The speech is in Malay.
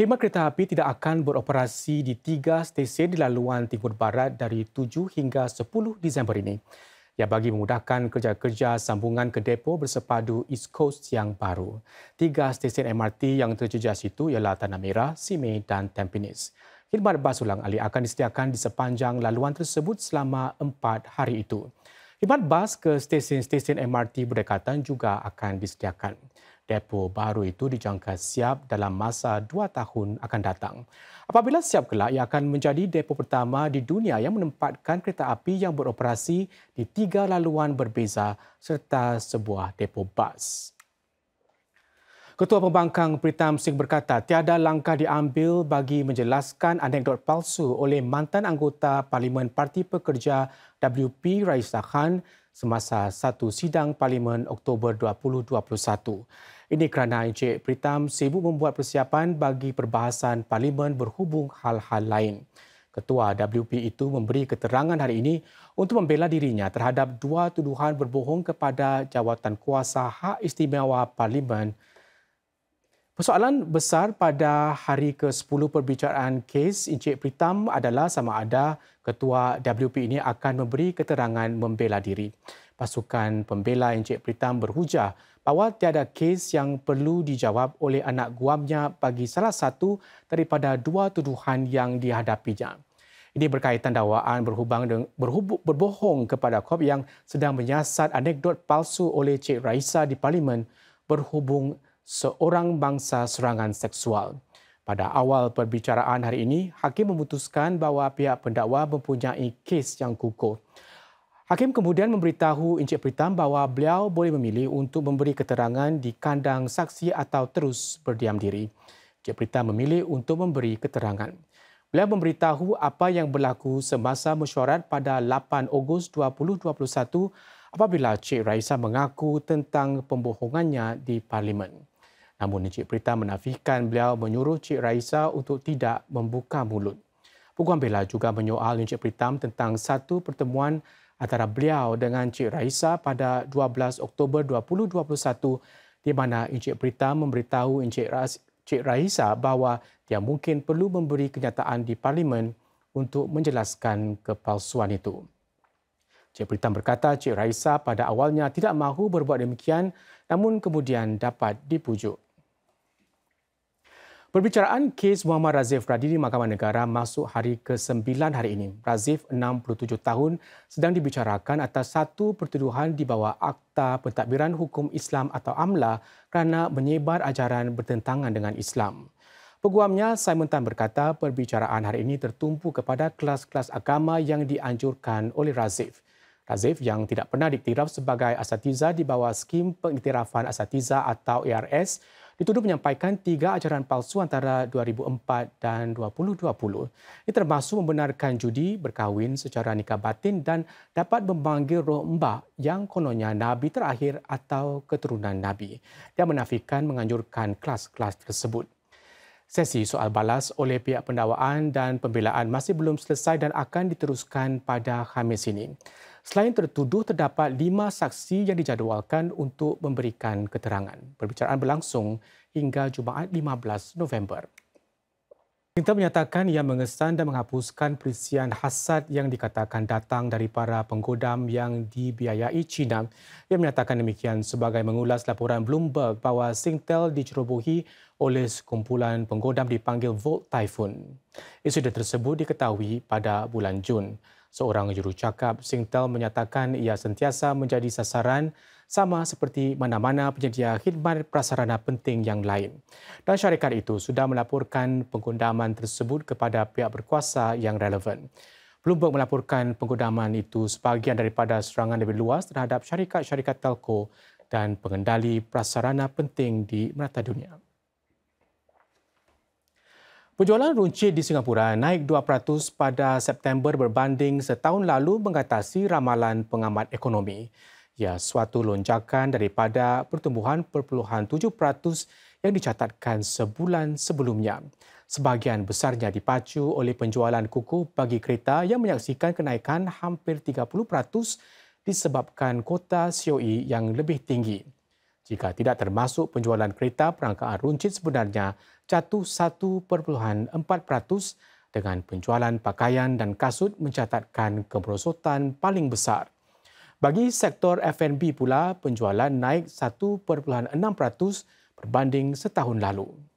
Khidmat kereta api tidak akan beroperasi di tiga stesen di laluan timur barat dari 7 hingga 10 Disember ini. Ia bagi memudahkan kerja-kerja sambungan ke depo bersepadu East Coast yang baru. Tiga stesen MRT yang terjejas itu ialah Tanah Merah, Simei dan Tampines. Khidmat bas ulang alih akan disediakan di sepanjang laluan tersebut selama empat hari itu. Khidmat bas ke stesen-stesen MRT berdekatan juga akan disediakan depo baru itu dijangka siap dalam masa dua tahun akan datang. Apabila siap kelak, ia akan menjadi depo pertama di dunia yang menempatkan kereta api yang beroperasi di tiga laluan berbeza serta sebuah depo bas. Ketua Pembangkang Pritam Singh berkata tiada langkah diambil bagi menjelaskan anekdot palsu oleh mantan anggota Parlimen Parti Pekerja WP Raisa Khan semasa satu sidang Parlimen Oktober 2021. Ini kerana Encik Pritam sibuk membuat persiapan bagi perbahasan Parlimen berhubung hal-hal lain. Ketua WP itu memberi keterangan hari ini untuk membela dirinya terhadap dua tuduhan berbohong kepada jawatan kuasa hak istimewa Parlimen. Persoalan besar pada hari ke-10 perbicaraan kes Encik Pritam adalah sama ada Ketua WP ini akan memberi keterangan membela diri pasukan pembela Encik Pritam berhujah bahawa tiada kes yang perlu dijawab oleh anak guamnya bagi salah satu daripada dua tuduhan yang dihadapinya. Ini berkaitan dakwaan berhubung berhubung berbohong kepada KOP yang sedang menyiasat anekdot palsu oleh Cik Raisa di parlimen berhubung seorang bangsa serangan seksual. Pada awal perbicaraan hari ini, hakim memutuskan bahawa pihak pendakwa mempunyai kes yang kukuh. Hakim kemudian memberitahu Encik Pritam bahawa beliau boleh memilih untuk memberi keterangan di kandang saksi atau terus berdiam diri. Encik Pritam memilih untuk memberi keterangan. Beliau memberitahu apa yang berlaku semasa mesyuarat pada 8 Ogos 2021 apabila Cik Raisa mengaku tentang pembohongannya di Parlimen. Namun Encik Pritam menafikan beliau menyuruh Cik Raisa untuk tidak membuka mulut. Puguan Bela juga menyoal Encik Pritam tentang satu pertemuan antara beliau dengan Cik Raisa pada 12 Oktober 2021 di mana Encik Berita memberitahu Encik Ras Cik Raisa bahawa dia mungkin perlu memberi kenyataan di parlimen untuk menjelaskan kepalsuan itu. Encik Berita berkata Cik Raisa pada awalnya tidak mahu berbuat demikian namun kemudian dapat dipujuk. Perbicaraan kes Muhammad Razif Radini Mahkamah Negara masuk hari ke-9 hari ini. Razif, 67 tahun, sedang dibicarakan atas satu pertuduhan di bawah Akta Pentadbiran Hukum Islam atau AMLA kerana menyebar ajaran bertentangan dengan Islam. Peguamnya, Simon Tan berkata perbicaraan hari ini tertumpu kepada kelas-kelas agama yang dianjurkan oleh Razif. Razif yang tidak pernah diiktiraf sebagai asatiza di bawah skim pengiktirafan asatiza atau ERS dituduh menyampaikan tiga ajaran palsu antara 2004 dan 2020. Ini termasuk membenarkan judi, berkahwin secara nikah batin dan dapat memanggil roh mbak yang kononnya Nabi terakhir atau keturunan Nabi. Dia menafikan menganjurkan kelas-kelas tersebut. Sesi soal balas oleh pihak pendawaan dan pembelaan masih belum selesai dan akan diteruskan pada Khamis ini. Selain tertuduh, terdapat lima saksi yang dijadualkan untuk memberikan keterangan. Perbicaraan berlangsung hingga Jumaat 15 November. Pemerintah menyatakan ia mengesan dan menghapuskan perisian hasad yang dikatakan datang dari para penggodam yang dibiayai China. Ia menyatakan demikian sebagai mengulas laporan Bloomberg bahawa Singtel dicerobohi oleh sekumpulan penggodam dipanggil Volt Typhoon. Isu tersebut diketahui pada bulan Jun. Seorang jurucakap Singtel menyatakan ia sentiasa menjadi sasaran sama seperti mana-mana penyedia khidmat prasarana penting yang lain. Dan syarikat itu sudah melaporkan penggundaman tersebut kepada pihak berkuasa yang relevan. Bloomberg melaporkan penggundaman itu sebahagian daripada serangan lebih luas terhadap syarikat-syarikat telco dan pengendali prasarana penting di merata dunia. Penjualan runcit di Singapura naik 2% pada September berbanding setahun lalu mengatasi ramalan pengamat ekonomi. Ya, suatu lonjakan daripada pertumbuhan perpuluhan 7% yang dicatatkan sebulan sebelumnya. Sebahagian besarnya dipacu oleh penjualan kuku bagi kereta yang menyaksikan kenaikan hampir 30% disebabkan kota COE yang lebih tinggi jika tidak termasuk penjualan kereta perangkaan runcit sebenarnya jatuh 1.4% dengan penjualan pakaian dan kasut mencatatkan kemerosotan paling besar. Bagi sektor F&B pula, penjualan naik 1.6% berbanding setahun lalu.